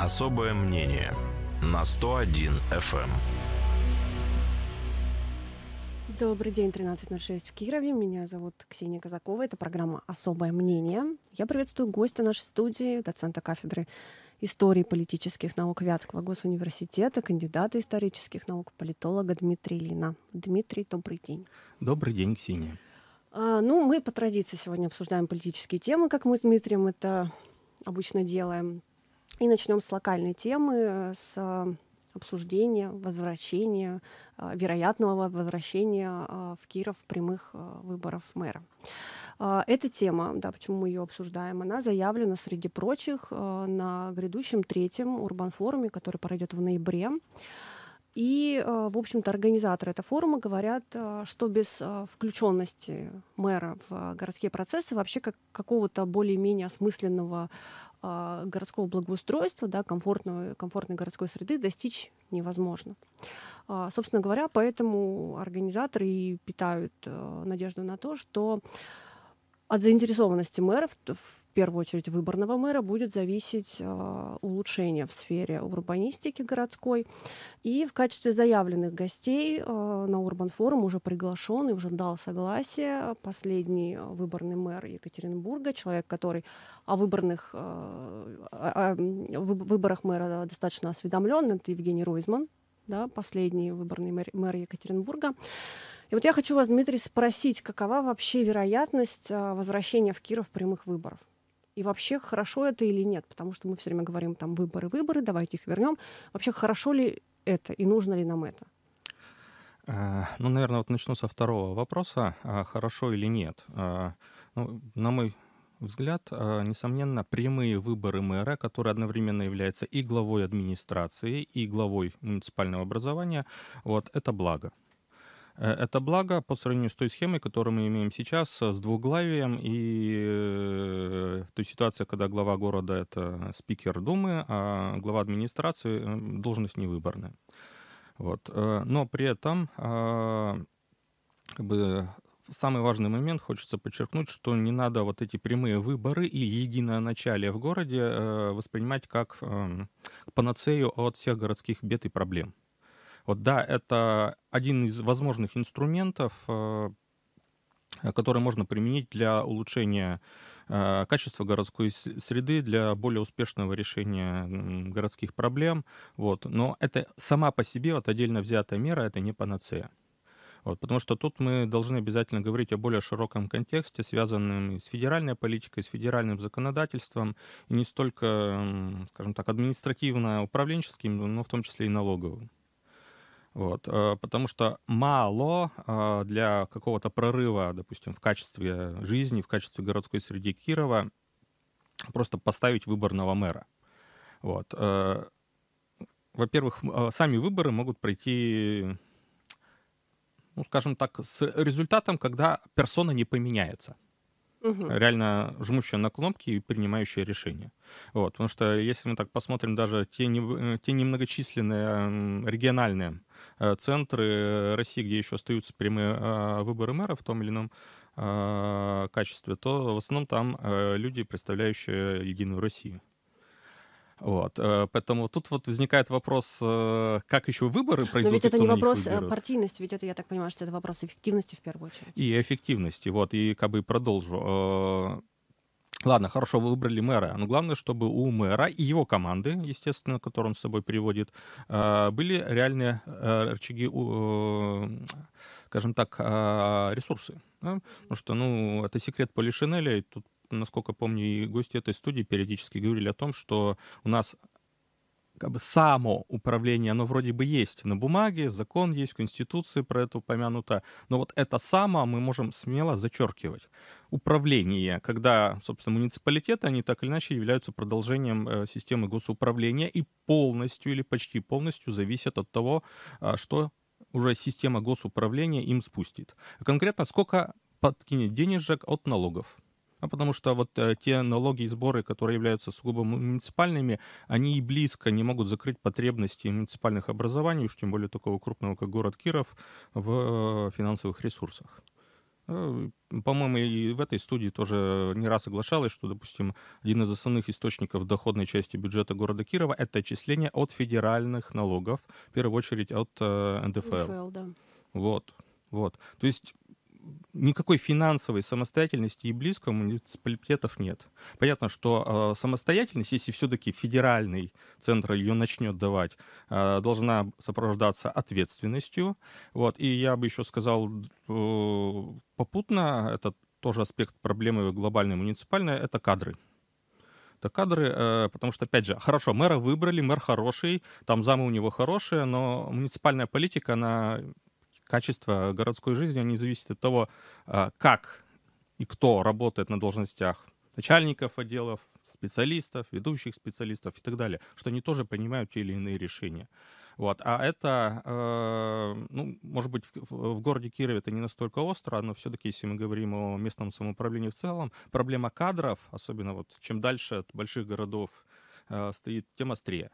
Особое мнение на 101 FM. Эм. Добрый день, 13.06 в Кирове. Меня зовут Ксения Казакова. Это программа «Особое мнение». Я приветствую гостя нашей студии, доцента кафедры истории политических наук Вятского госуниверситета, кандидата исторических наук, политолога Дмитрий Лина. Дмитрий, добрый день. Добрый день, Ксения. А, ну, мы по традиции сегодня обсуждаем политические темы, как мы с Дмитрием это обычно делаем. И начнем с локальной темы, э, с э, обсуждения, возвращения, э, вероятного возвращения в Киров прямых выборов мэра. Эта тема, да, почему мы ее обсуждаем, она заявлена, среди прочих, на грядущем третьем урбан-форуме, который пройдет в ноябре. И, в общем-то, организаторы этого форума говорят, что без включенности мэра в городские процессы вообще как какого-то более-менее осмысленного а, городского благоустройства, да, комфортного, комфортной городской среды достичь невозможно. А, собственно говоря, поэтому организаторы и питают э, надежду на то, что от заинтересованности мэров первую очередь выборного мэра будет зависеть а, улучшение в сфере урбанистики городской. И в качестве заявленных гостей а, на Урбан Форум уже приглашен и уже дал согласие последний выборный мэр Екатеринбурга, человек, который о выборных а, о выборах мэра достаточно осведомлен, это Евгений Ройзман, да, последний выборный мэр, мэр Екатеринбурга. И вот я хочу вас, Дмитрий, спросить, какова вообще вероятность возвращения в Киров прямых выборов? и вообще хорошо это или нет, потому что мы все время говорим там выборы, выборы, давайте их вернем. Вообще хорошо ли это и нужно ли нам это? Э, ну, наверное, вот начну со второго вопроса, а, хорошо или нет. А, ну, на мой взгляд, а, несомненно, прямые выборы мэра, который одновременно является и главой администрации, и главой муниципального образования, вот это благо. Э, это благо по сравнению с той схемой, которую мы имеем сейчас, э, с двуглавием и э, той ситуации, когда глава города — это спикер Думы, а глава администрации — должность невыборная. Вот. Но при этом а, как бы, самый важный момент хочется подчеркнуть, что не надо вот эти прямые выборы и единое начале в городе воспринимать как эм, панацею от всех городских бед и проблем. Вот да, это один из возможных инструментов, э, который можно применить для улучшения э, качества городской среды для более успешного решения городских проблем. Вот. Но это сама по себе вот отдельно взятая мера, это не панацея. Вот, потому что тут мы должны обязательно говорить о более широком контексте, связанном с федеральной политикой, с федеральным законодательством, и не столько, скажем так, административно-управленческим, но в том числе и налоговым. Вот, э, потому что мало э, для какого-то прорыва, допустим, в качестве жизни, в качестве городской среды Кирова просто поставить выборного мэра. Вот. Э, во-первых, сами выборы могут пройти, ну, скажем так, с результатом, когда персона не поменяется угу. реально жмущая на кнопки и принимающая решения. Вот, потому что если мы так посмотрим, даже те, не, те немногочисленные региональные Э, центры э, России, где еще остаются прямые а, выборы мэра в том или ином а, качестве, то в основном там э, люди, представляющие Единую Россию. Вот, поэтому тут вот возникает вопрос, как еще выборы пройдут. Но ведь это не вопрос партийности, ведь это, я так понимаю, что это вопрос эффективности в первую очередь. И эффективности, вот, и как бы продолжу. Ладно, хорошо, вы выбрали мэра. Но главное, чтобы у мэра и его команды, естественно, которую он с собой приводит, э, были реальные э, рычаги, э, скажем так, ресурсы. Потому что, ну, это секрет Полишинеля, и тут, насколько помню, и гости этой студии периодически говорили о том, что у нас как бы само управление, оно вроде бы есть на бумаге, закон есть, в Конституции про это упомянуто, но вот это само мы можем смело зачеркивать управления, когда, собственно, муниципалитеты, они так или иначе являются продолжением э, системы госуправления и полностью или почти полностью зависят от того, а, что уже система госуправления им спустит. А конкретно, сколько подкинет денежек от налогов? А потому что вот э, те налоги и сборы, которые являются сугубо муниципальными, они и близко не могут закрыть потребности муниципальных образований, уж тем более такого крупного, как город Киров, в э, финансовых ресурсах. Э, по-моему, и в этой студии тоже не раз соглашалось, что, допустим, один из основных источников доходной части бюджета города Кирова — это отчисления от федеральных налогов, в первую очередь от э, НДФЛ. НДФЛ да. Вот, вот. То есть никакой финансовой самостоятельности и близко у муниципалитетов нет. Понятно, что э, самостоятельность, если все-таки федеральный центр ее начнет давать, э, должна сопровождаться ответственностью. Вот. И я бы еще сказал э, попутно, это тоже аспект проблемы глобальной муниципальной, это кадры это кадры, э, потому что, опять же, хорошо, мэра выбрали, мэр хороший, там замы у него хорошие, но муниципальная политика, она Качество городской жизни, не зависит от того, а, как и кто работает на должностях начальников отделов, специалистов, ведущих специалистов и так далее, что они тоже принимают те или иные решения. Вот. А это, э, ну, может быть, в, в городе Кирове это не настолько остро, но все-таки, если мы говорим о местном самоуправлении в целом, проблема кадров, особенно вот чем дальше от больших городов э, стоит, тем острее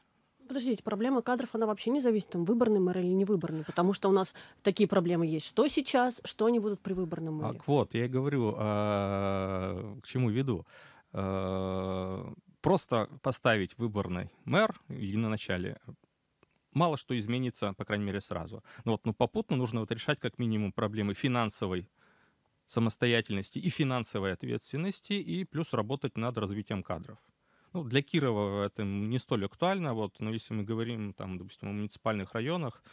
подождите, проблема кадров, она вообще не зависит, там, выборный мэр или невыборный, потому что у нас такие проблемы есть. Что сейчас, что они будут при выборном а, мэре? Так вот, я говорю, а, к чему веду. А, просто поставить выборный мэр или на начале мало что изменится, по крайней мере, сразу. Но ну вот, ну, попутно нужно вот решать как минимум проблемы финансовой самостоятельности и финансовой ответственности, и плюс работать над развитием кадров. Ну, для Кирова это не столь актуально, вот, но если мы говорим, там, допустим, о муниципальных районах,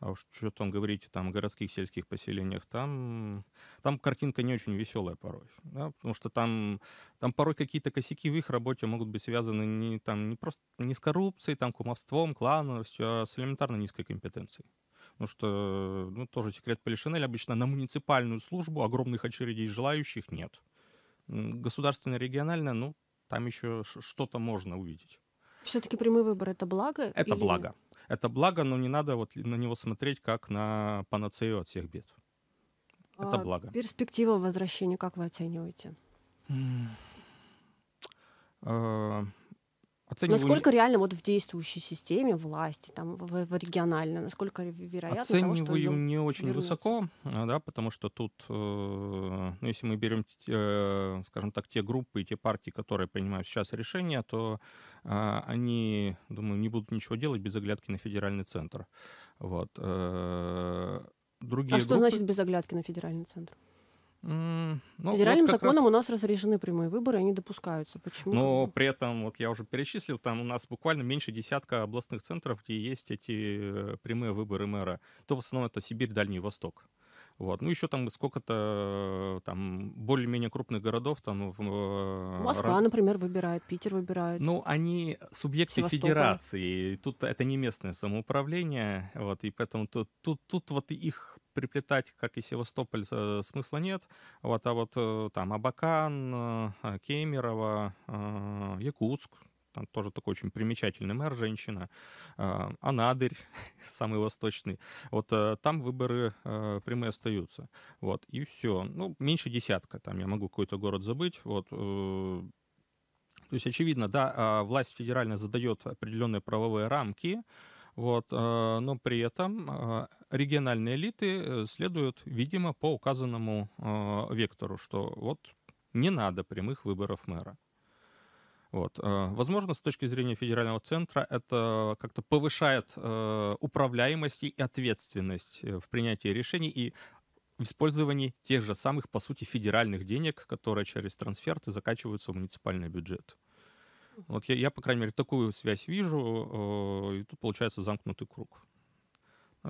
а уж что там говорите, там, о городских, сельских поселениях, там, там картинка не очень веселая порой, да, потому что там, там порой какие-то косяки в их работе могут быть связаны не, там, не просто не с коррупцией, там, кумовством, клановостью, а с элементарно низкой компетенцией. Потому что, ну, тоже секрет Полишинель, обычно на муниципальную службу огромных очередей желающих нет. Государственная, региональная, ну, там еще что-то можно увидеть. Все-таки прямой выбор это благо? Это или... благо. Это благо, но не надо вот на него смотреть как на панацею от всех бед. Это а благо. Перспектива возвращения, как вы оцениваете? Оценивали... Насколько реально вот в действующей системе власти, там в, в региональной, насколько вероятно Оцениваем того, что не очень вернется. высоко, а, да, потому что тут, э, ну, если мы берем, э, скажем так, те группы и те партии, которые принимают сейчас решения, то э, они, думаю, не будут ничего делать без оглядки на федеральный центр. Вот. Э, другие а группы... что значит без оглядки на федеральный центр? Э, ну, Федеральным вот законом раз... у нас разрешены прямые выборы, они допускаются. Почему? Но при этом, вот я уже перечислил, там у нас буквально меньше десятка областных центров, где есть эти э, прямые выборы мэра. То в основном это Сибирь, Дальний Восток. Вот. Ну, еще там сколько-то э, там более-менее крупных городов. Там, в, э, Москва, Ран... например, выбирает, Питер выбирает. Ну, они субъекты федерации. Тут это не местное самоуправление. Вот, и поэтому тут, тут, тут вот их приплетать, как и Севастополь, смысла нет. Вот, а вот э, там Абакан, э, а, Кемерово, э, Якутск, там тоже такой очень примечательный мэр, женщина, Анадырь, самый восточный. Вот там выборы прямые остаются. Вот, и все. Ну, меньше десятка, там я могу какой-то город забыть. Вот, то есть, очевидно, да, а, власть федеральная задает определенные правовые рамки, вот, э, но при этом э, региональные элиты э, следуют, видимо, по указанному вектору, что вот не надо прямых выборов мэра. Вот. Возможно, с точки зрения федерального центра это как-то повышает управляемость и ответственность в принятии решений и в использовании тех же самых, по сути, федеральных денег, которые через трансферты закачиваются в муниципальный бюджет. Вот я, я, по крайней мере, такую связь вижу, э, и тут получается замкнутый круг.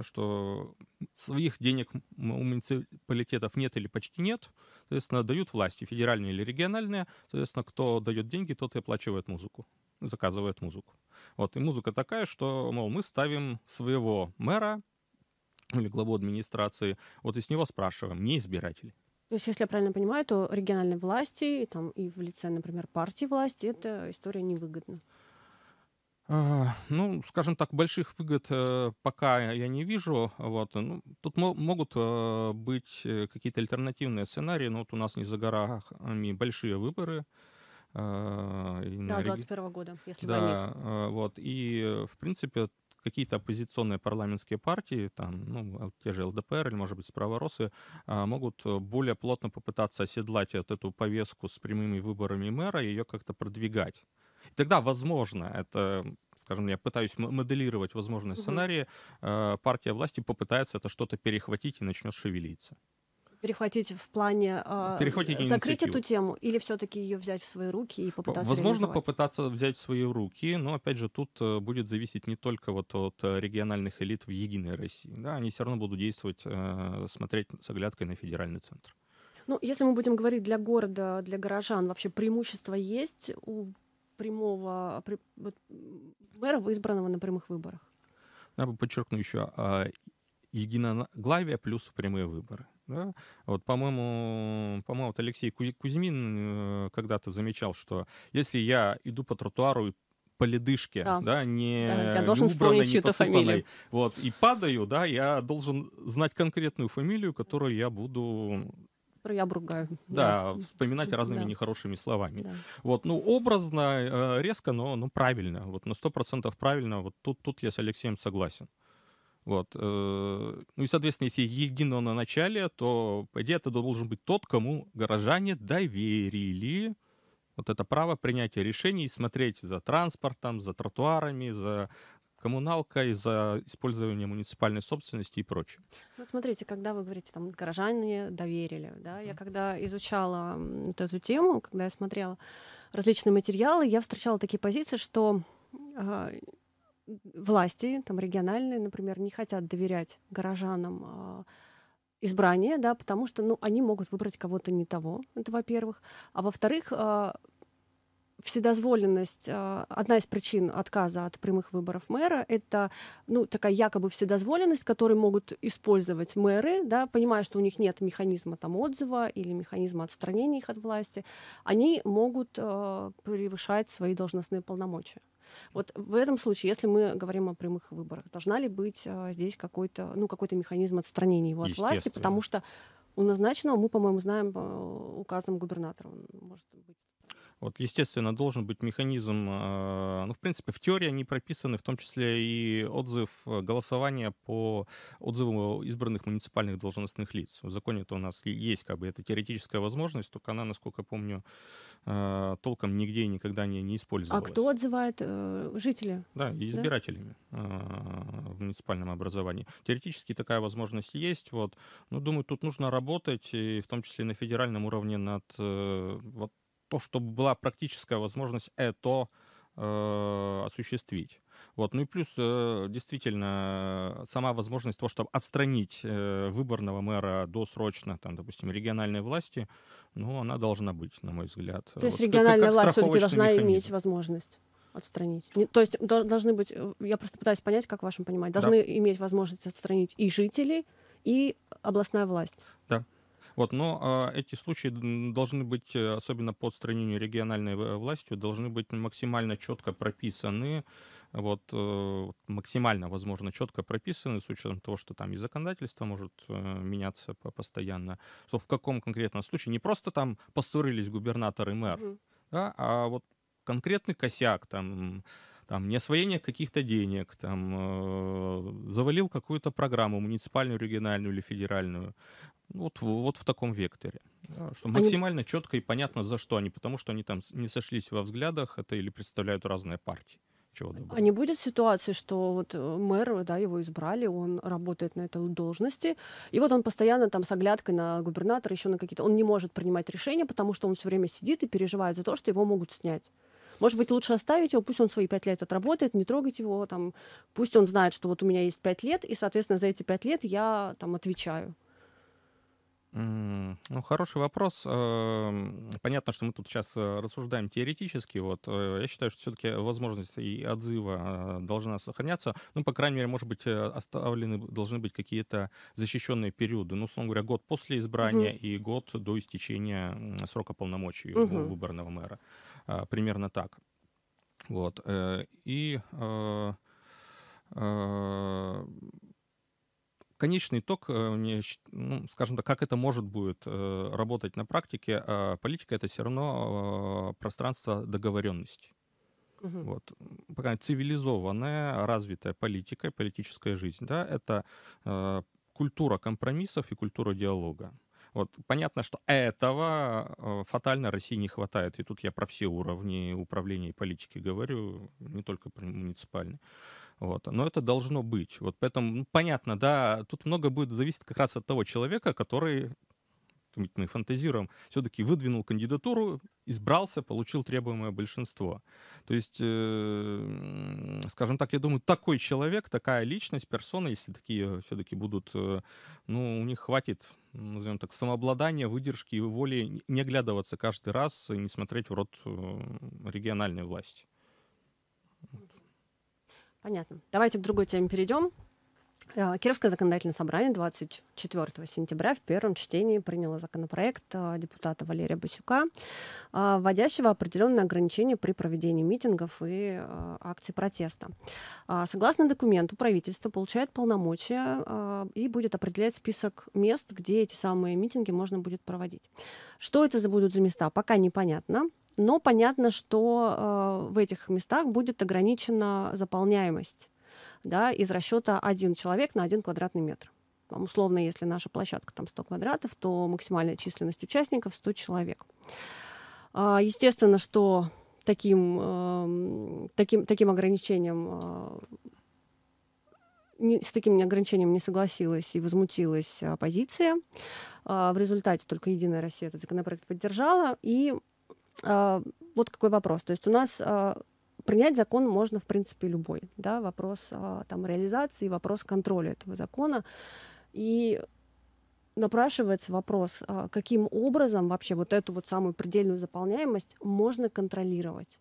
Что своих денег у муниципалитетов нет или почти нет, соответственно, дают власти, федеральные или региональные, соответственно, кто дает деньги, тот и оплачивает музыку, заказывает музыку. Вот, и музыка такая, что, мол, мы ставим своего мэра или главу администрации, вот из него спрашиваем, не избирателей. То есть, если я правильно понимаю, то региональной власти там, и в лице, например, партии власти эта история невыгодна. А, ну, скажем так, больших выгод э, пока я не вижу. Вот. Ну, тут могут э, быть э, какие-то альтернативные сценарии, но вот у нас не за горами большие выборы. Да, 21 -го года, если да, войны. Вот. И, в принципе, какие-то оппозиционные парламентские партии, там, ну, а, те же ЛДПР или, может быть, справоросы, а, могут э, более плотно попытаться оседлать вот эту повестку с прямыми выборами мэра и ее как-то продвигать. И тогда, возможно, это скажем, я пытаюсь моделировать возможные угу. партия власти попытается это что-то перехватить и начнет шевелиться перехватить в плане э, перехватить закрыть инициативу. эту тему или все-таки ее взять в свои руки и попытаться возможно попытаться взять в свои руки но опять же тут э, будет зависеть не только вот от э, региональных элит в единой России да они все равно будут действовать э, смотреть с оглядкой на федеральный центр ну если мы будем говорить для города для горожан вообще преимущество есть у прямого при, вот, мэра избранного на прямых выборах я бы подчеркну еще а, единоглавие плюс прямые выборы да? Вот, по-моему, по-моему, вот Алексей Кузьмин э, когда-то замечал, что если я иду по тротуару и по ледышке, да, да не, да, я должен не убранной, не посыпанной. Фамилию. Вот, и падаю, да, я должен знать конкретную фамилию, которую я буду я обругаю. Да, да. вспоминать разными да. нехорошими словами. Да. Вот, ну, образно, э, резко, но, ну, правильно. Вот на сто процентов правильно. Вот тут, тут я с Алексеем согласен. Вот. Э, ну и, соответственно, если едино на начале, то, по идее, это должен быть тот, кому горожане доверили вот это право принятия решений, смотреть за транспортом, за тротуарами, за коммуналкой, за использование муниципальной собственности и прочее. Ну, смотрите, когда вы говорите, там, горожане доверили, да, я когда изучала вот эту тему, когда я смотрела различные материалы, я встречала такие позиции, что а, власти, там региональные, например, не хотят доверять горожанам а, избрание, да, потому что, ну, они могут выбрать кого-то не того, это во-первых. А во-вторых, а, вседозволенность, а, одна из причин отказа от прямых выборов мэра, это ну, такая якобы вседозволенность, которую могут использовать мэры, да, понимая, что у них нет механизма там, отзыва или механизма отстранения их от власти, они могут превышать свои должностные полномочия. Вот в этом случае, если мы говорим о прямых выборах, должна ли быть а, здесь какой-то, ну, какой-то механизм отстранения его от власти, потому что у назначенного мы, по-моему, знаем а, указом губернатора, он может быть вот, естественно, должен быть механизм, а, ну, в принципе, в теории они прописаны, в том числе и отзыв э, голосования по отзывам избранных муниципальных должностных лиц. В законе это у нас есть, как бы, это теоретическая возможность, только она, насколько помню, а, толком нигде и никогда не, не а использовалась. А кто отзывает? Э, жители? Да, избирателями да? в муниципальном образовании. Теоретически такая возможность есть, вот. Но, думаю, тут нужно работать, и в том числе на федеральном уровне, над э, вот то, чтобы была практическая возможность это э, осуществить. Вот. Ну и плюс, э, действительно, сама возможность того, чтобы отстранить э, выборного мэра досрочно, там, допустим, региональной власти, ну, она должна быть, на мой взгляд. То есть вот. региональная власть все-таки должна механизм. иметь возможность отстранить. Не, то есть должны быть, э, я просто пытаюсь понять, как в вашем понимании, должны да. иметь возможность отстранить и жители, и областная власть. Да. Вот, но а, эти случаи должны быть, э, особенно по отстранению региональной э, властью, должны быть максимально четко прописаны, э, вот, максимально, возможно, четко прописаны, с учетом того, что там и законодательство может меняться постоянно, что в каком конкретном случае не просто там поссорились губернатор и мэр, mm-hmm. да, а вот конкретный косяк, там, там неосвоение каких-то денег, там э, завалил какую-то программу муниципальную, региональную или федеральную, вот, вот в таком векторе. Что максимально они... четко и понятно, за что они, потому что они там не сошлись во взглядах, это или представляют разные партии. Чего а доброго. а не будет ситуации, что вот э, мэр, да, его избрали, он работает на этой должности, и вот он постоянно там с оглядкой на губернатора, еще на какие-то, он не может принимать решения, потому что он все время сидит и переживает за то, что его могут снять. Может быть, лучше оставить его, пусть он свои пять лет отработает, не трогать его, там, пусть он знает, что вот у меня есть пять лет, и, соответственно, за эти пять лет я там отвечаю. Ну, хороший вопрос. Эм, понятно, что мы тут сейчас э, рассуждаем теоретически. Вот э, я считаю, что все-таки возможность и отзыва э, должна сохраняться. Ну, по крайней мере, может быть, оставлены должны быть какие-то защищенные периоды. Ну, условно говоря, год после избрания угу. и год до истечения срока полномочий угу. выборного мэра. А, примерно так. Вот. И конечный итог, э, ну, скажем так, как это может будет э, работать на практике, а политика это все равно э, пространство договоренности. Угу. Вот. Пока цивилизованная, развитая политика, политическая жизнь, да, это культура компромиссов и культура диалога. Вот, понятно, что этого фатально России не хватает. И тут я про все уровни управления и политики говорю, не только про муниципальный. Вот. Но это должно быть. Вот поэтому, ну, понятно, да, тут много будет зависеть как раз от того человека, который мы фантазируем, все-таки выдвинул кандидатуру, избрался, получил требуемое большинство. То есть, э, скажем так, я думаю, такой человек, такая личность, персона, если такие все-таки будут, э, ну, у них хватит, ну, назовем так, самообладания, выдержки и воли не оглядываться каждый раз и не смотреть в рот э, региональной власти. Понятно. Давайте к другой теме перейдем. Э, Кировское законодательное собрание 24 сентября в первом чтении приняло законопроект э, депутата Валерия Басюка, э, вводящего определенные ограничения при проведении митингов и акций протеста. Согласно документу, правительство получает полномочия и будет определять список мест, где эти самые митинги можно будет проводить. Что это за будут за места, пока непонятно но понятно, что э, в этих местах будет ограничена заполняемость да, из расчета один человек на один квадратный метр. условно, если наша площадка там 100 квадратов, то максимальная численность участников 100 человек. А, естественно, что таким, эм, таким, таким ограничением э, с таким ограничением не согласилась и возмутилась оппозиция. А, в результате только «Единая Россия» этот законопроект поддержала, и а, вот какой вопрос. То есть у нас а, принять закон можно, в принципе, любой. Да? Вопрос а, там, реализации, вопрос контроля этого закона. И напрашивается вопрос, каким образом вообще вот эту вот самую предельную заполняемость можно контролировать?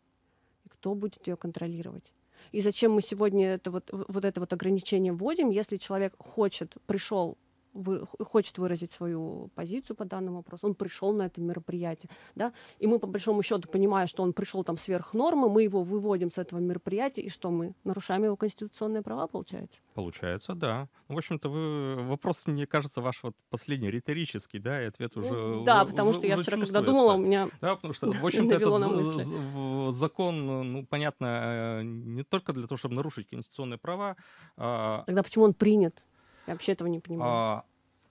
И кто будет ее контролировать? И зачем мы сегодня это вот, вот это вот ограничение вводим, если человек хочет, пришел вы, хочет выразить свою позицию по данному вопросу, он пришел на это мероприятие, да, и мы по большому счету понимая, что он пришел там сверх нормы, мы его выводим с этого мероприятия, и что мы нарушаем его конституционные права, получается? Получается, да. В общем-то, вы, вопрос, мне кажется, ваш вот последний риторический, да, и ответ ну, уже ну, Да, уже, потому что уже я вчера, когда думала, у меня Да, потому что, в общем-то, этот закон, ну, понятно, э, не только для того, чтобы нарушить конституционные права. А Тогда почему он принят? Я вообще этого не понимаю.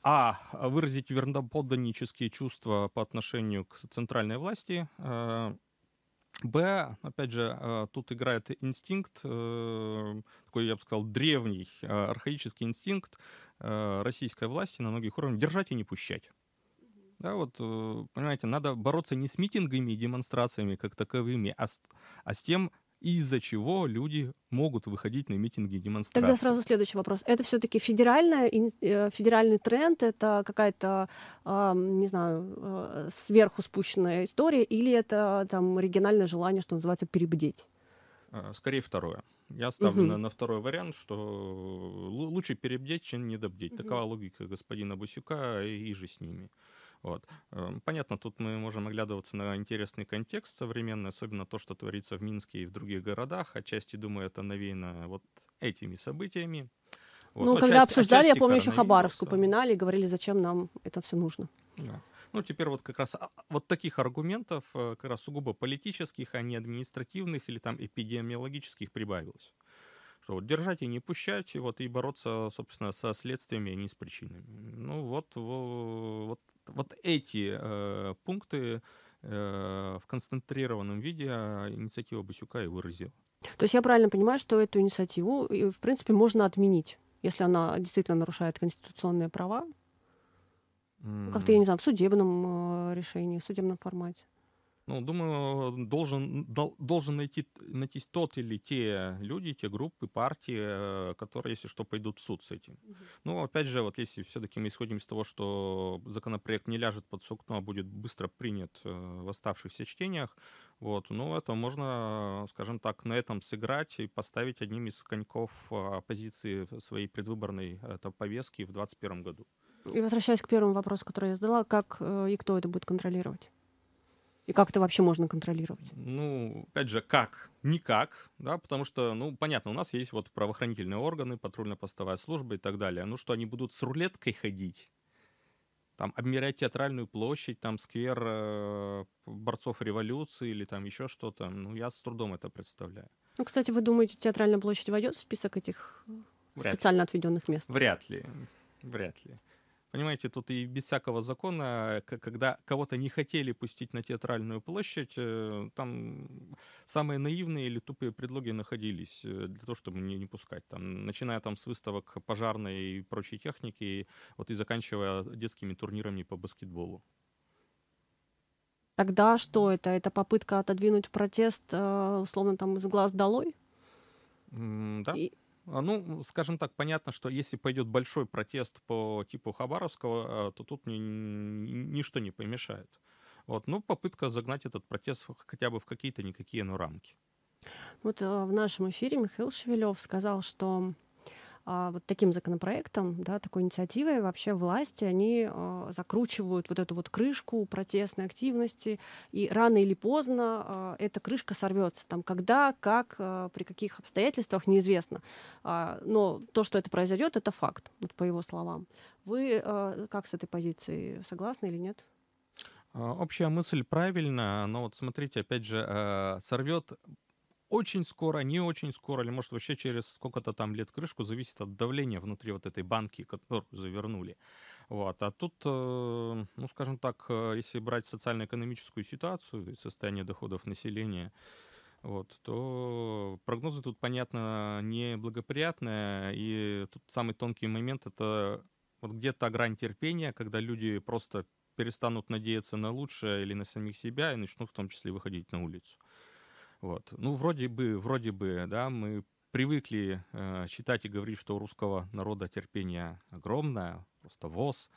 А, а выразить верноподданнические чувства по отношению к центральной власти. Э, Б, опять же, э, тут играет инстинкт, э, такой, я бы сказал, древний, архаический инстинкт российской власти на многих уровнях держать и не пущать. Да, вот, понимаете, надо бороться не с митингами и демонстрациями как таковыми, а с, а с тем, из-за чего люди могут выходить на митинги и демонстрации. Тогда сразу следующий вопрос. Это все-таки федеральная, э, федеральный тренд, это какая-то, не знаю, э, сверху спущенная история, или это там региональное желание, что называется, перебдеть? Э, скорее второе. Я ставлю угу. на, на второй вариант, что лучше перебдеть, чем недобдеть. Угу. Такова логика господина Бусюка и, и же с ними. Вот. Эм, понятно, тут мы можем оглядываться на интересный контекст современный, особенно то, что творится в Минске и в других городах. Отчасти, думаю, это навеяно вот этими событиями. Вот. Ну, отчасти, когда обсуждали, я помню, еще Хабаровск э, упоминали и говорили, зачем нам это все нужно. Да. Ну, теперь вот как раз а, вот таких аргументов, э, как раз сугубо политических, а не административных или там эпидемиологических прибавилось. Что вот держать и не пущать, вот, и бороться, собственно, со следствиями, а не с причинами. Ну, вот, вот вот эти э, пункты э, в концентрированном виде а, инициатива Басюка и выразила. То есть я правильно понимаю, что эту инициативу, в принципе, можно отменить, если она действительно нарушает конституционные права? Mm. Как-то, я не знаю, в судебном э, решении, в судебном формате. Ну, думаю, должен, должен найти, найти тот или те люди, те группы, партии, э, которые, если что, пойдут в суд с этим. Ну, опять же, вот если все-таки мы исходим из того, что законопроект не ляжет под сукно, а будет быстро принят э, в оставшихся чтениях, вот, ну, это можно, э, скажем так, на этом сыграть и поставить одним из коньков оппозиции своей предвыборной это, повестки в 2021 году. И возвращаясь к первому вопросу, который я задала, как и кто это будет контролировать? И как это вообще можно контролировать? Ну, опять же, как? Никак, да, потому что, ну, понятно, у нас есть вот правоохранительные органы, патрульно-постовая служба и так далее. Ну что, они будут с рулеткой ходить? там обмерять театральную площадь, там сквер э, борцов революции или там еще что-то. Ну, я с трудом это представляю. Ну, кстати, вы думаете, театральная площадь войдет в список этих э, Вряд специально ли. отведенных мест? Вряд ли. Вряд ли. Понимаете, тут и без всякого закона, когда кого-то не хотели пустить на театральную площадь, э, там самые наивные или тупые предлоги находились э, для того, чтобы не, не пускать. Там, начиная там с выставок пожарной и прочей техники, вот и заканчивая детскими турнирами по баскетболу. Тогда что это? Это попытка отодвинуть протест, э, условно, там, из глаз долой? Mm, да. И, а, ну, скажем так, понятно, что если пойдет большой протест по типу Хабаровского, э, то тут ничто не помешает. Вот, ну, попытка загнать этот протест хотя бы в какие-то никакие, но рамки. Вот э, в нашем эфире Михаил Шевелев сказал, что а, вот таким законопроектом, да, такой инициативой вообще власти, они а, закручивают вот эту вот крышку протестной активности, и рано или поздно а, эта крышка сорвется. Там когда, как, при каких обстоятельствах, неизвестно. Но то, что это произойдет, это факт, вот по его словам. Вы как с этой позицией согласны или нет? Общая мысль правильная, но вот смотрите, опять же, сорвет очень скоро, не очень скоро, или может вообще через сколько-то там лет крышку, зависит от давления внутри вот этой банки, которую завернули. Вот. А тут, э, ну скажем так, э, если брать социально-экономическую ситуацию, состояние доходов населения, вот, то прогнозы тут, понятно, неблагоприятные, и тут самый тонкий момент — это вот где-то грань терпения, когда люди просто перестанут надеяться на лучшее или на самих себя и начнут в том числе выходить на улицу. Вот. Ну, вроде бы, вроде бы, да, мы привыкли э, считать и говорить, что у русского народа терпение огромное, просто ВОЗ.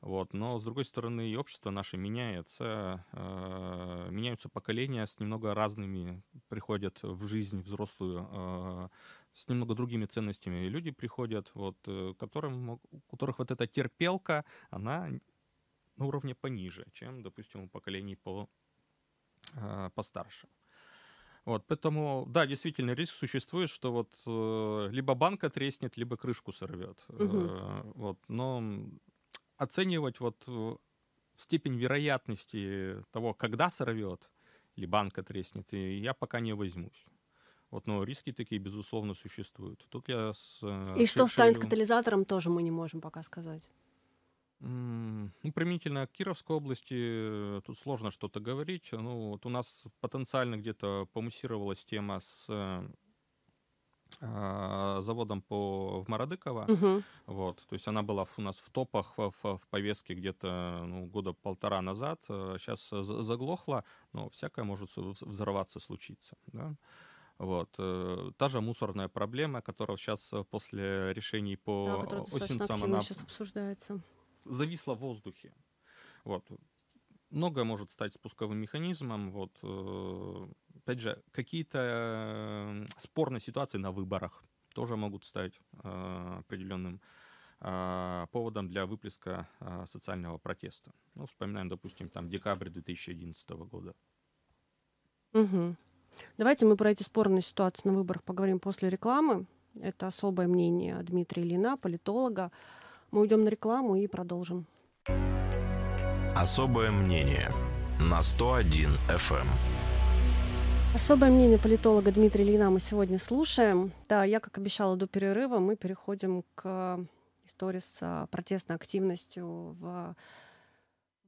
Вот. Но, с другой стороны, и общество наше меняется, э, меняются поколения с немного разными, приходят в жизнь взрослую, э, с немного другими ценностями. И люди приходят, вот, э, которым, у которых вот эта терпелка, она на уровне пониже, чем, допустим, у поколений по, э, постарше. Э, вот, поэтому, да, действительно, риск существует, что вот э, либо банка треснет, либо крышку сорвет. Угу. Э, вот, но оценивать вот э, степень вероятности того, когда сорвет, или банка треснет, и я пока не возьмусь. Вот, но риски такие, безусловно, существуют. Тут я с... Э, и что станет катализатором, тоже мы не можем пока сказать. Ну, применительно к Кировской области э, тут сложно что-то говорить. Ну, вот у нас потенциально где-то помусировалась тема с э, а, заводом по в Мародыково. Угу. Вот, то есть она была у нас в топах в, в, в повестке где-то ну, года полтора назад. Сейчас э, э, заглохла, но всякое может взорваться, случиться. Да? Вот. Та же мусорная проблема, которая сейчас после решений по да, Осинцам... она сейчас обсуждается зависла в воздухе. Вот. Многое может стать спусковым механизмом. Вот. Э, опять же, какие-то э, спорные ситуации на выборах тоже могут стать э, определенным поводом для выплеска социального протеста. Ну, вспоминаем, допустим, там декабрь 2011 года. Угу. Давайте мы про эти спорные ситуации на выборах поговорим после рекламы. Это особое мнение Дмитрия Ильина, политолога. Мы уйдем на рекламу и продолжим. Особое мнение на 101 FM. Эм. Особое мнение политолога Дмитрия Ильина мы сегодня слушаем. Да, я, как обещала до перерыва, мы переходим к истории с а, протестной активностью в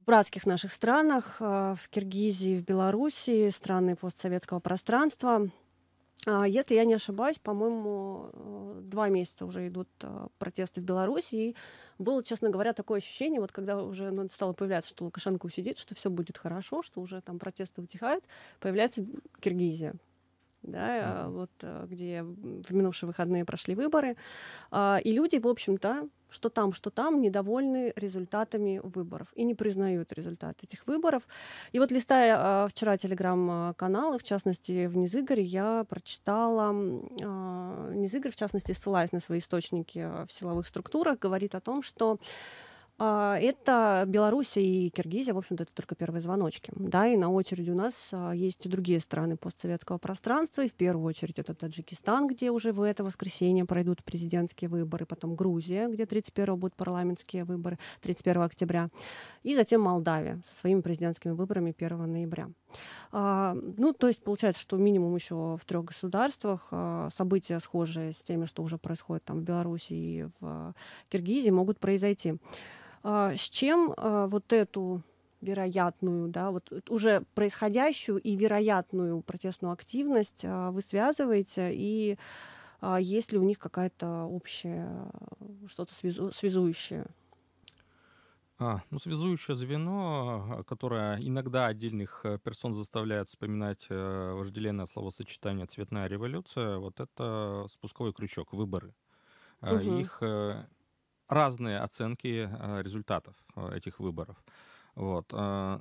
братских наших странах, а, в Киргизии, в Белоруссии, страны постсоветского пространства. А, если я не ошибаюсь, по-моему, э, два месяца уже идут э, протесты в Беларуси. И было, честно говоря, такое ощущение, вот когда уже ну, стало появляться, что Лукашенко усидит, что все будет хорошо, что уже там протесты утихают, появляется Киргизия. Да, э, вот где в минувшие выходные прошли выборы. А, и люди, в общем-то, что там, что там, недовольны результатами выборов и не признают результат этих выборов. И вот листая э, вчера телеграм-каналы, в частности в Низыгоре, я прочитала, э, а, Низыгорь, в частности, ссылаясь на свои источники а, в силовых структурах, говорит о том, что а, это Беларусь и Киргизия, в общем-то, это только первые звоночки. Да, и на очереди у нас а, есть и другие страны постсоветского пространства, и в первую очередь это Таджикистан, где уже в это воскресенье пройдут президентские выборы, потом Грузия, где 31 будут парламентские выборы, 31 октября, и затем Молдавия со своими президентскими выборами 1 ноября. А, ну, то есть получается, что минимум еще в трех государствах события, схожие с теми, что уже происходит там в Беларуси и в Киргизии, могут произойти. А, с чем а, вот эту вероятную, да, вот уже происходящую и вероятную протестную активность а, вы связываете, и есть ли у них какая-то общая, что-то связу, связующее? А, ну, связующее звено, которое иногда отдельных э, персон заставляет вспоминать э, вожделенное словосочетание «цветная революция», вот это спусковой крючок, выборы. Угу. Их э, разные оценки э, результатов э, этих выборов. Вот. Э,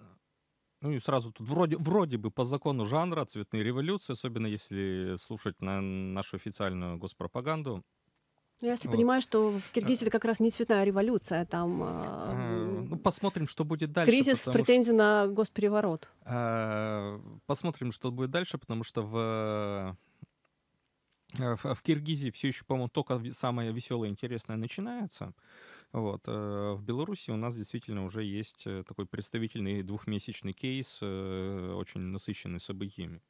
ну и сразу тут вроде, вроде бы по закону жанра цветные революции, особенно если слушать на нашу официальную госпропаганду, Я ну, если вот. понимаешь, что в Киргизии это как раз не цветная революция, а там... Э, ну, посмотрим, что будет дальше. Кризис с претензией что... на госпереворот. Э, посмотрим, что будет дальше, потому что в Э, а в Киргизии все еще, по-моему, только самое веселое и интересное начинается. Вот. Э, в Беларуси у нас действительно уже есть э, такой представительный двухмесячный кейс, очень насыщенный событиями.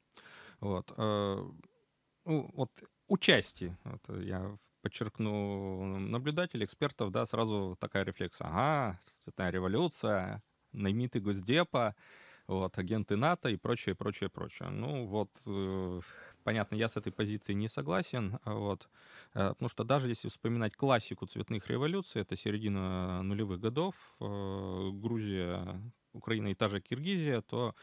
Вот. Ну, вот участие. Вот я подчеркну наблюдателей, экспертов, да, сразу такая рефлекс. Ага, цветная революция, наймиты Госдепа, вот, агенты НАТО и прочее, прочее, прочее. Ну, вот, э, понятно, я с этой позицией не согласен, а вот, э, потому что даже если вспоминать классику цветных революций, это середина нулевых годов, э, Грузия, Украина и та же Киргизия, то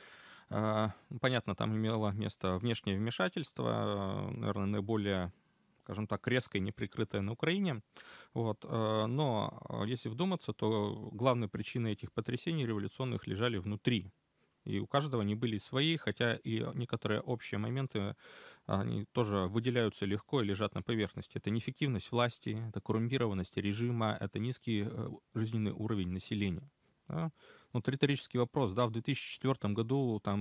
э, ну, Понятно, там имело место внешнее вмешательство, э, наверное, наиболее скажем так, резкой, неприкрытое на Украине. Вот. Э, но если вдуматься, то главной причиной этих потрясений революционных лежали внутри и у каждого они были свои, хотя и некоторые общие моменты, они тоже выделяются легко и лежат на поверхности. Это неэффективность власти, это коррумпированность режима, это низкий э, жизненный уровень населения. Да? Вот риторический вопрос, да, в 2004 году там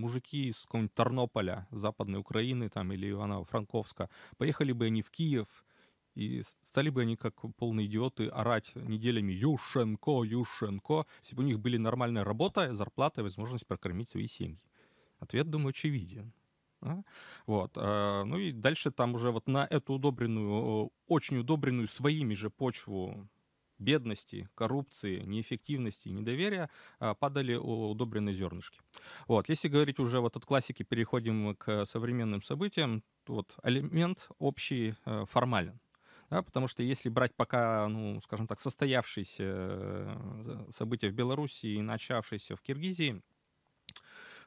мужики из какого-нибудь Тарнополя, Западной Украины там или Ивана Франковска, поехали бы они в Киев, и стали бы они, как полные идиоты, орать неделями «Ющенко, Ющенко», если бы у них были нормальная работа, зарплата и возможность прокормить свои семьи. Ответ, думаю, очевиден. А? Вот. Э, ну и дальше там уже вот на эту удобренную, очень удобренную своими же почву бедности, коррупции, неэффективности, недоверия э, падали удобренные зернышки. Вот. Если говорить уже вот от классики переходим к современным событиям, вот элемент общий э, формален да, потому что если брать пока, ну, скажем так, состоявшиеся э, события в Беларуси и начавшиеся в Киргизии,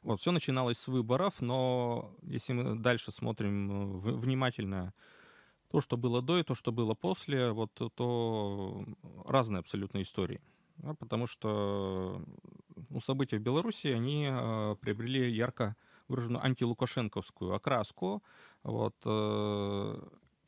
вот, все начиналось с выборов, но если мы дальше смотрим э, внимательно то, что было до и то, что было после, вот, э, то разные абсолютно истории. Да, потому что ну, события в Беларуси, они э, приобрели ярко выраженную антилукашенковскую окраску. Вот,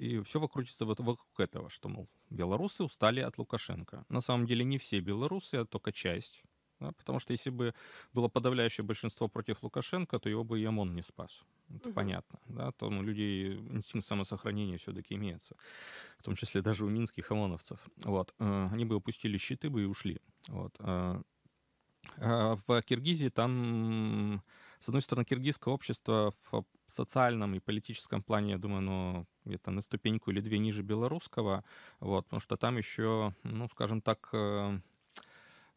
и все крутится вот вокруг этого, что, мол, белорусы устали от Лукашенко. На самом деле не все белорусы, а только часть. Да, потому что если бы было подавляющее большинство против Лукашенко, то его бы и ОМОН не спас. Это угу. понятно. Да? То у ну, людей инстинкт самосохранения все-таки имеется. В том числе даже у минских ОМОНовцев. Вот. Э, они бы опустили щиты бы и ушли. Вот. Э, а в Киргизии там, с одной стороны, киргизское общество в социальном и политическом плане, я думаю, оно где-то на ступеньку или две ниже белорусского, вот, потому что там еще, ну, скажем так, э,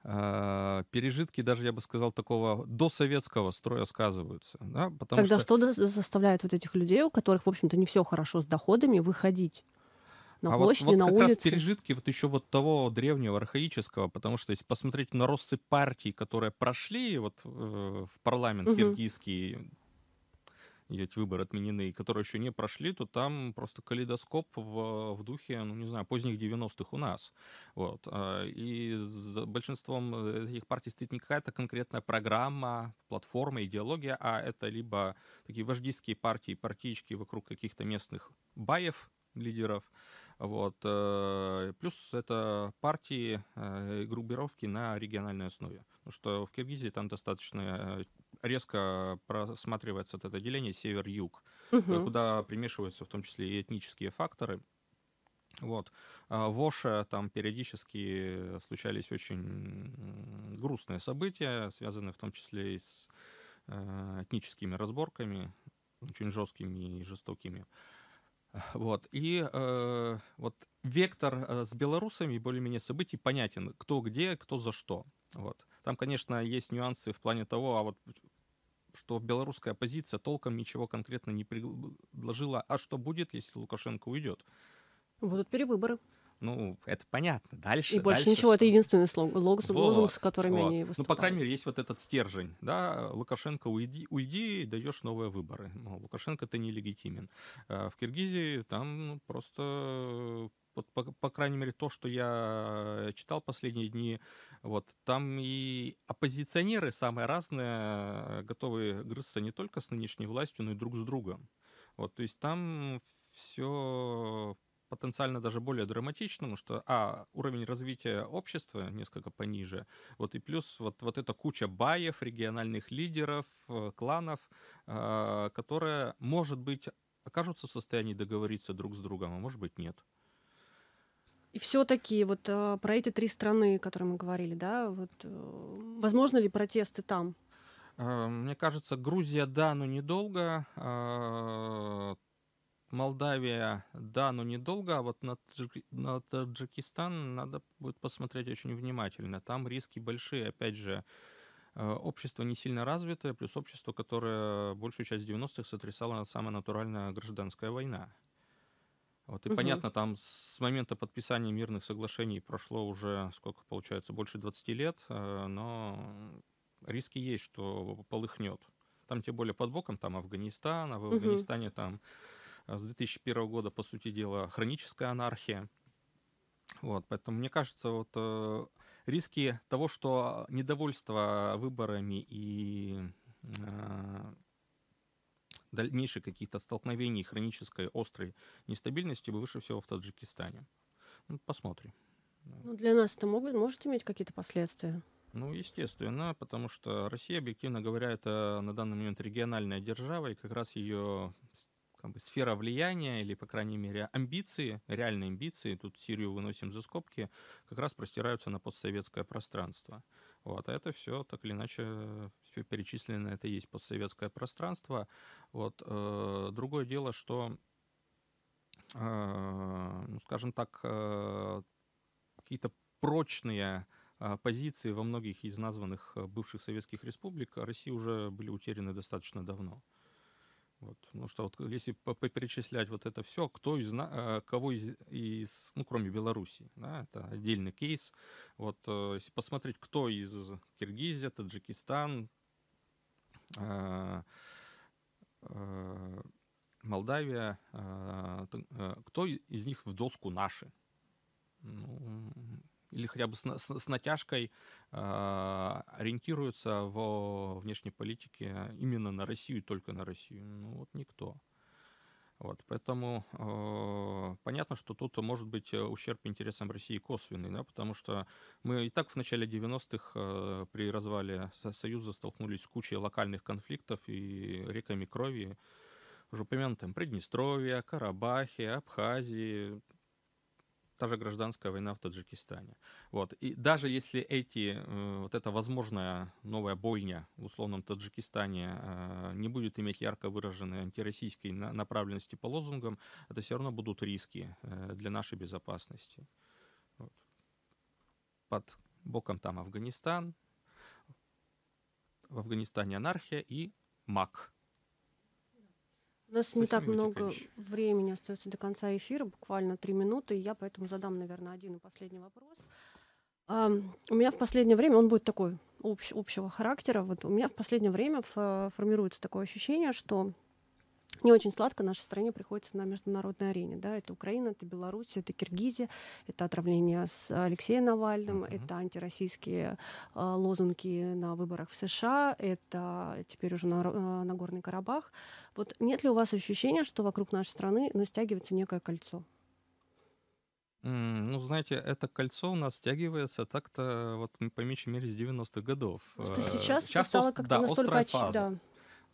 э, пережитки даже, я бы сказал, такого досоветского строя сказываются. Да? Потому Тогда что... что заставляет вот этих людей, у которых, в общем-то, не все хорошо с доходами, выходить? на а площади, вот, вот на как улице. раз пережитки вот еще вот того древнего, архаического, потому что если посмотреть на россы партий, которые прошли вот э, в парламент угу. киргизский идет выборы отменены, которые еще не прошли, то там просто калейдоскоп в, в духе, ну, не знаю, поздних 90-х у нас. Вот. А, и за большинством э, этих партий стоит не какая-то конкретная программа, платформа, идеология, а это либо такие вождистские партии, партички вокруг каких-то местных баев, лидеров. Вот. Э, плюс это партии, э, группировки на региональной основе. Потому что в Киргизии там достаточно резко просматривается это деление север-юг, угу. куда примешиваются в том числе и этнические факторы. Вот. А в Оше там периодически случались очень грустные события, связанные в том числе и с э, этническими разборками, очень жесткими и жестокими. Вот. И э, вот вектор э, с белорусами более-менее событий понятен, кто где, кто за что. Вот. Там, конечно, есть нюансы в плане того, а вот что белорусская оппозиция толком ничего конкретно не предложила. А что будет, если Лукашенко уйдет? Будут перевыборы. Ну, это понятно. Дальше. И больше дальше, ничего, что... это единственный слог, лог, вот, лозунг, с которыми вот. они выступают. Ну, по крайней мере, есть вот этот стержень. Да, Лукашенко, уйди, уйди и даешь новые выборы. Но ну, Лукашенко ты нелегитимен. А в Киргизии там ну, просто э, вот, по, по крайней мере, то, что я читал последние дни, вот. Там и оппозиционеры самые разные э, готовы грызться не только с нынешней властью, но и друг с другом. Вот. То есть там все потенциально даже более драматичному, что, а, уровень развития общества несколько пониже, вот и плюс вот, вот эта куча баев, региональных лидеров, э, кланов, э, которая, может быть, окажутся в состоянии договориться друг с другом, а может быть, нет. И все-таки вот э, про эти три страны, о которых мы говорили, да, вот э, возможно ли протесты там? Э, мне кажется, Грузия да, но недолго. Э, Молдавия, да, но недолго, а вот на, Таджик, Таджикистан надо будет посмотреть очень внимательно. Там риски большие, опять же, э, общество не сильно развитое, плюс общество, которое большую часть 90-х сотрясало самая натуральная гражданская война. Вот, и угу. понятно, там с момента подписания мирных соглашений прошло уже, сколько получается, больше 20 лет, э, но риски есть, что полыхнет. Там, тем более, под боком там Афганистан, а в угу. Афганистане там э, с 2001 года, по сути дела, хроническая анархия. Вот, поэтому, мне кажется, вот э, риски того, что недовольство выборами и дальнейших каких-то столкновений, хронической острой нестабильности выше всего в Таджикистане. Ну, посмотрим. Ну, для нас это могут, может иметь какие-то последствия? Ну, естественно, потому что Россия, объективно говоря, это на данный момент региональная держава, и как раз ее как бы, сфера влияния или, по крайней мере, амбиции, реальные амбиции, тут Сирию выносим за скобки, как раз простираются на постсоветское пространство. Вот, а это все так или иначе перечислено, это и есть постсоветское пространство. Вот, э, другое дело, что, э, ну, скажем так, э, какие-то прочные э, позиции во многих из названных э, бывших советских республик России уже были утеряны достаточно давно. Вот, ну что, вот если перечислять вот это все, кто из э, кого из, из ну кроме Белоруссии, да, это отдельный кейс. Вот э, если посмотреть, кто из Киргизии, Таджикистан, э, Молдавия, кто из них в доску наши? Ну, или хотя бы с, с, с натяжкой э, ориентируются в внешней политике именно на Россию, только на Россию? Ну вот никто. Вот, поэтому э, понятно, что тут может быть э, ущерб интересам России косвенный, да, потому что мы и так в начале 90-х э, а, при развале Союза столкнулись с кучей локальных конфликтов и реками крови, уже упомянутым Приднестровье, Карабахе, Абхазии, та же гражданская война в Таджикистане. Вот. И даже если эти, э, вот эта возможная новая бойня в условном Таджикистане э, не будет иметь ярко выраженной антироссийской на, направленности по лозунгам, это все равно будут риски э, для нашей безопасности. Вот. Под боком там Афганистан, в Афганистане анархия и МАК – у нас не так много Павлович. времени остается до конца эфира, буквально три минуты, и я поэтому задам, наверное, один и последний вопрос. У меня в последнее время, он будет такой общего характера, вот у меня в последнее время формируется такое ощущение, что не очень сладко нашей стране приходится на международной арене. Да? Это Украина, это Беларусь, это Киргизия, это отравление с Алексеем Навальным, uh-huh. это антироссийские э, лозунги на выборах в США, это теперь уже на, э, а, Нагорный Карабах. Вот нет ли у вас ощущения, что вокруг нашей страны ну, стягивается некое кольцо? Ну, знаете, это кольцо у нас стягивается так-то, вот, по меньшей мере, с 90-х годов. Что сейчас, э, сейчас это стало как-то да, настолько... Фаза. Да,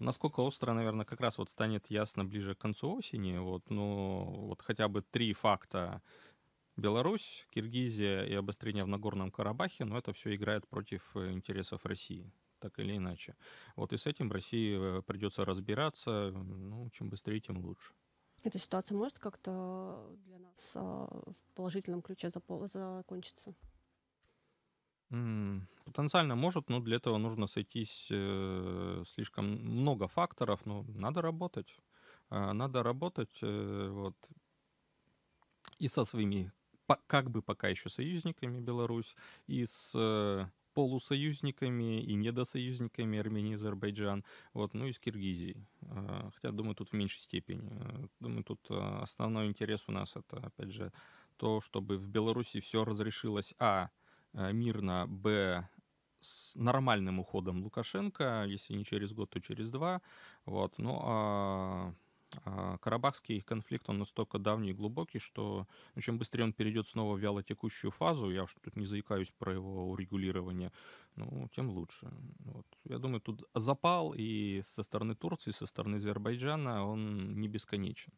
Насколько остро, наверное, как раз вот станет ясно ближе к концу осени. Вот, ну, вот хотя бы три факта. Беларусь, Киргизия и обострение в Нагорном Карабахе, но это все играет против э, интересов России так или иначе. Вот и с этим России э, придется разбираться. Ну, чем быстрее, тем лучше. Эта ситуация может как-то для нас э, в положительном ключе закончиться? Потенциально может, но для этого нужно сойтись э, слишком много факторов, но ну, надо работать. А, надо работать э, вот, и со своими, как бы пока еще союзниками Беларусь, и с э, полусоюзниками и недосоюзниками Армении, Азербайджан, вот, ну и с Киргизией. А, хотя, думаю, тут в меньшей степени. Думаю, тут основной интерес у нас это, опять же, то, чтобы в Беларуси все разрешилось, а, Э, мирно, б с нормальным уходом Лукашенко, если не через год, то через два. Вот. Но ну, а, а, Карабахский конфликт, он настолько давний и глубокий, что ну, чем быстрее он перейдет снова в текущую фазу, я уж тут не заикаюсь про его урегулирование, ну, тем лучше. Вот. Я думаю, тут запал и со стороны Турции, и со стороны Азербайджана он не бесконечен.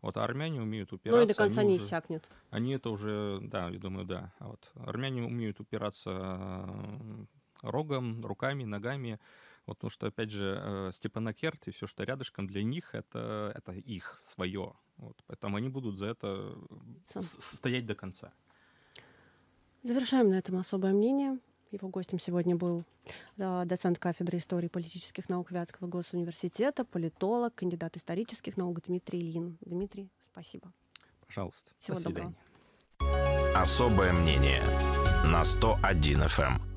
Вот а армяне умеют упираться. Ну и до конца они не уже, иссякнет. Они это уже, да, я думаю, да. А вот. Армяне умеют упираться э, рогом, руками, ногами. Вот, потому что, опять же, э, Степанакерт и все, что рядышком, для них это, это их, свое. Вот, поэтому они будут за это э, Сам. стоять до конца. Завершаем на этом особое мнение. Его гостем сегодня был а, доцент кафедры истории политических наук Вятского госуниверситета, политолог, кандидат исторических наук Дмитрий Лин. Дмитрий, спасибо. Пожалуйста. Всего До свидания. Доброго. Особое мнение на 101 FM.